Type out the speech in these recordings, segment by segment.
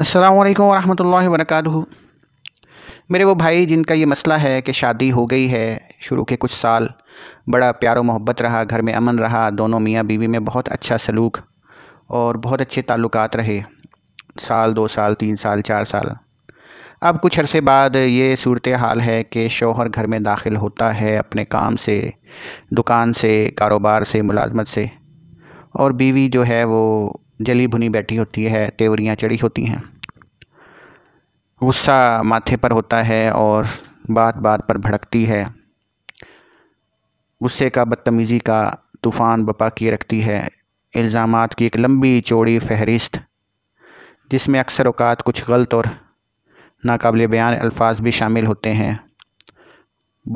असलकम वरह वरक मेरे वो भाई जिनका ये मसला है कि शादी हो गई है शुरू के कुछ साल बड़ा प्यारो मोहब्बत रहा घर में अमन रहा दोनों मियाँ बीवी में बहुत अच्छा सलूक और बहुत अच्छे ताल्लुक रहे साल दो साल तीन साल चार साल अब कुछ अरसे बाद ये सूरत हाल है कि शोहर घर में दाखिल होता है अपने काम से दुकान से कारोबार से मुलाजमत से और बीवी जो है वो जली भुनी बैठी होती है तेवरियाँ चढ़ी होती हैं गुस्सा माथे पर होता है और बात बात पर भड़कती है गुस्से का बदतमीज़ी का तूफ़ान बपा किए रखती है इल्ज़ाम की एक लंबी चौड़ी फहरिस्त जिसमें अक्सर अवकात कुछ गलत और नाकबिल बयान अल्फाज भी शामिल होते हैं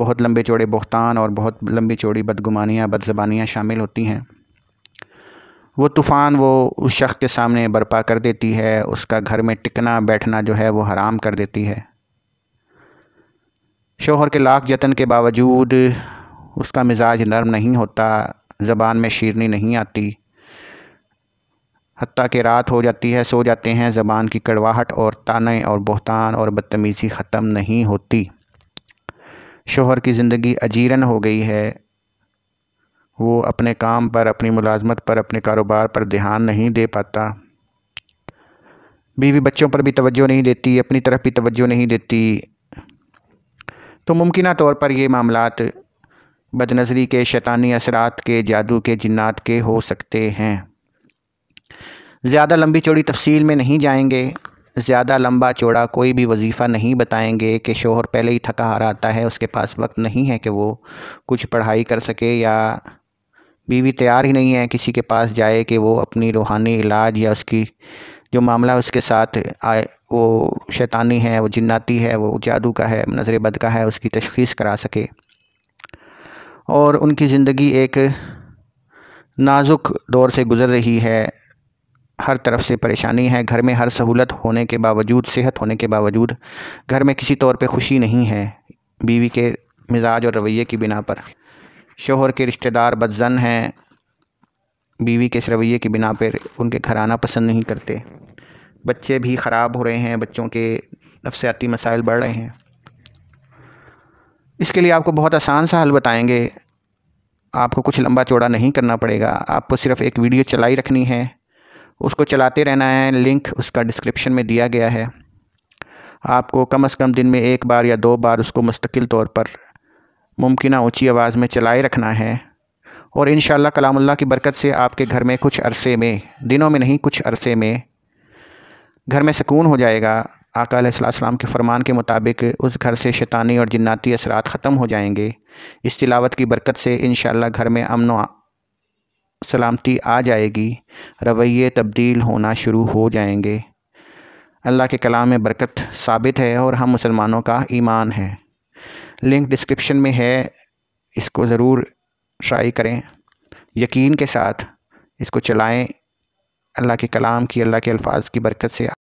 बहुत लंबे चौड़े बहतान और बहुत लंबी चौड़ी बदगुमानियाँ बदजबानियाँ शामिल होती हैं वो तूफ़ान वो उस शख्स के सामने बर्पा कर देती है उसका घर में टिकना बैठना जो है वो हराम कर देती है शोहर के लाख जतन के बावजूद उसका मिजाज नरम नहीं होता ज़बान में शीरनी नहीं आती हती कि रात हो जाती है सो जाते हैं ज़बान की कड़वाहट और ताने और बहतान और बदतमीज़ी ख़त्म नहीं होती शोहर की ज़िंदगी अजीरन हो गई है वो अपने काम पर अपनी मुलाजमत पर अपने कारोबार पर ध्यान नहीं दे पाता बीवी बच्चों पर भी तवज्जो नहीं देती अपनी तरफ भी तवज्जो नहीं देती तो मुमकिन तौर पर ये मामला बदनज़री के शैतानी असरात के जादू के जन्ात के हो सकते हैं ज़्यादा लंबी चौड़ी तफसील में नहीं जाएंगे ज़्यादा लंबा चौड़ा कोई भी वजीफ़ा नहीं बताएंगे कि शोहर पहले ही थका हारा आता है उसके पास वक्त नहीं है कि वो कुछ पढ़ाई कर सके या बीवी तैयार ही नहीं है किसी के पास जाए कि वो अपनी रूहानी इलाज या उसकी जो मामला उसके साथ आए वो शैतानी है वो जिन्नाती है वो जादू का है नजर बद का है उसकी तशखीस करा सके और उनकी ज़िंदगी एक नाजुक दौर से गुज़र रही है हर तरफ से परेशानी है घर में हर सहूलत होने के बावजूद सेहत होने के बावजूद घर में किसी तौर पे खुशी नहीं है बीवी के मिजाज और रवैये की बिना पर शोहर के रिश्तेदार बदजन हैं बीवी के इस रवैये की बिना पर उनके घर आना पसंद नहीं करते बच्चे भी ख़राब हो रहे हैं बच्चों के नफसियाती मसाइल बढ़ रहे हैं इसके लिए आपको बहुत आसान सा हल बताएंगे आपको कुछ लंबा चौड़ा नहीं करना पड़ेगा आपको सिर्फ एक वीडियो चलाई रखनी है उसको चलाते रहना है लिंक उसका डिस्क्रिप्शन में दिया गया है आपको कम से कम दिन में एक बार या दो बार उसको मुस्तकिल तौर पर मुमकिन ऊँची आवाज़ में चलाए रखना है और इन कलामुल्ला की बरकत से आपके घर में कुछ अरसे में दिनों में नहीं कुछ अरसे में घर में सुकून हो जाएगा आकाम के फरमान के मुताबिक उस घर से शैतानी और जन्नाती असरात ख़त्म हो जाएंगे इस तिलावत की बरकत से इन घर में अमन सलामती आ जाएगी रवैये तब्दील होना शुरू हो जाएंगे अल्लाह के कलाम में बरकत साबित है और हम मुसलमानों का ईमान है लिंक डिस्क्रिप्शन में है इसको ज़रूर ट्राई करें यकीन के साथ इसको चलाएं अल्लाह के कलाम की अल्लाह के अल्फाज की बरकत से